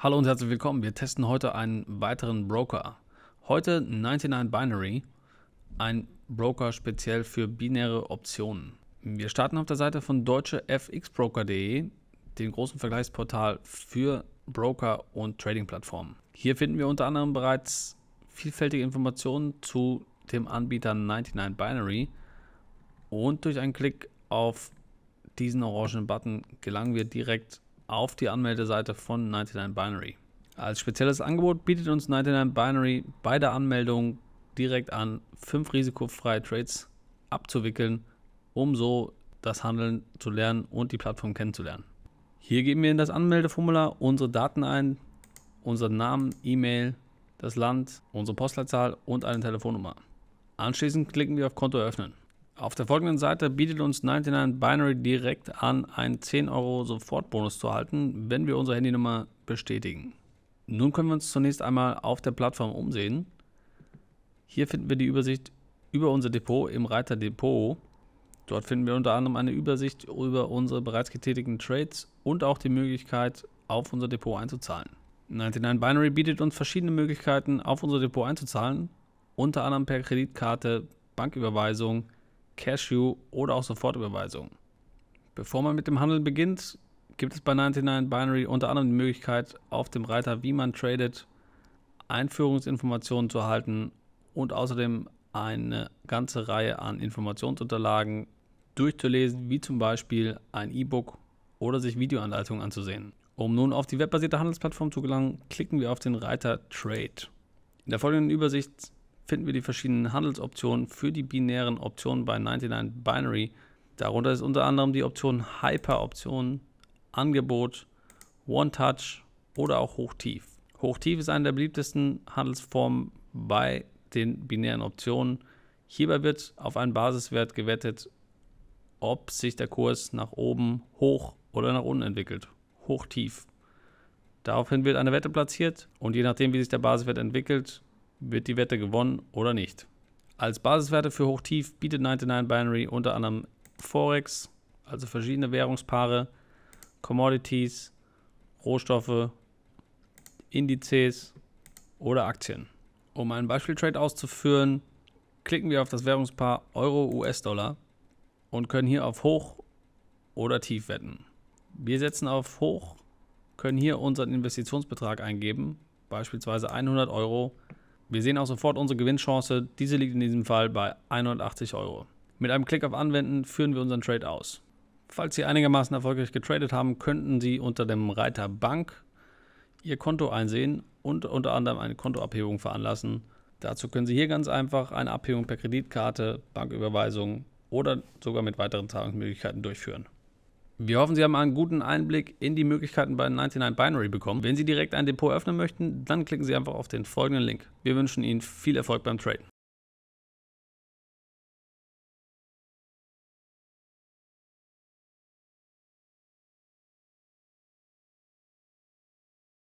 Hallo und herzlich willkommen. Wir testen heute einen weiteren Broker. Heute 99 Binary, ein Broker speziell für binäre Optionen. Wir starten auf der Seite von deutschefxbroker.de, dem großen Vergleichsportal für Broker und Trading-Plattformen. Hier finden wir unter anderem bereits vielfältige Informationen zu dem Anbieter 99 Binary und durch einen Klick auf diesen orangenen Button gelangen wir direkt auf die Anmeldeseite von 99 Binary. Als spezielles Angebot bietet uns 99 Binary bei der Anmeldung direkt an, fünf risikofreie Trades abzuwickeln, um so das Handeln zu lernen und die Plattform kennenzulernen. Hier geben wir in das Anmeldeformular unsere Daten ein, unseren Namen, E-Mail, das Land, unsere Postleitzahl und eine Telefonnummer. Anschließend klicken wir auf Konto eröffnen. Auf der folgenden Seite bietet uns 99 Binary direkt an, einen 10 Euro Sofortbonus zu halten, wenn wir unsere Handynummer bestätigen. Nun können wir uns zunächst einmal auf der Plattform umsehen. Hier finden wir die Übersicht über unser Depot im Reiter Depot. Dort finden wir unter anderem eine Übersicht über unsere bereits getätigten Trades und auch die Möglichkeit, auf unser Depot einzuzahlen. 99 Binary bietet uns verschiedene Möglichkeiten, auf unser Depot einzuzahlen, unter anderem per Kreditkarte, Banküberweisung, Cashew oder auch Sofortüberweisung. Bevor man mit dem Handeln beginnt, gibt es bei 99 Binary unter anderem die Möglichkeit, auf dem Reiter, wie man tradet, Einführungsinformationen zu erhalten und außerdem eine ganze Reihe an Informationsunterlagen durchzulesen, wie zum Beispiel ein E-Book oder sich Videoanleitungen anzusehen. Um nun auf die webbasierte Handelsplattform zu gelangen, klicken wir auf den Reiter Trade. In der folgenden Übersicht finden wir die verschiedenen Handelsoptionen für die binären Optionen bei 99 Binary. Darunter ist unter anderem die Option Hyper-Option, Angebot, One-Touch oder auch Hochtief. Hochtief ist eine der beliebtesten Handelsformen bei den binären Optionen. Hierbei wird auf einen Basiswert gewettet, ob sich der Kurs nach oben, hoch oder nach unten entwickelt. Hochtief. Daraufhin wird eine Wette platziert und je nachdem, wie sich der Basiswert entwickelt, wird die Wette gewonnen oder nicht. Als Basiswerte für Hoch-Tief bietet 99 Binary unter anderem Forex, also verschiedene Währungspaare, Commodities, Rohstoffe, Indizes oder Aktien. Um einen Beispieltrade auszuführen, klicken wir auf das Währungspaar Euro-US-Dollar und können hier auf Hoch oder Tief wetten. Wir setzen auf Hoch, können hier unseren Investitionsbetrag eingeben, beispielsweise 100 Euro wir sehen auch sofort unsere Gewinnchance. Diese liegt in diesem Fall bei 180 Euro. Mit einem Klick auf Anwenden führen wir unseren Trade aus. Falls Sie einigermaßen erfolgreich getradet haben, könnten Sie unter dem Reiter Bank Ihr Konto einsehen und unter anderem eine Kontoabhebung veranlassen. Dazu können Sie hier ganz einfach eine Abhebung per Kreditkarte, Banküberweisung oder sogar mit weiteren Zahlungsmöglichkeiten durchführen. Wir hoffen, Sie haben einen guten Einblick in die Möglichkeiten bei 99 Binary bekommen. Wenn Sie direkt ein Depot öffnen möchten, dann klicken Sie einfach auf den folgenden Link. Wir wünschen Ihnen viel Erfolg beim Traden.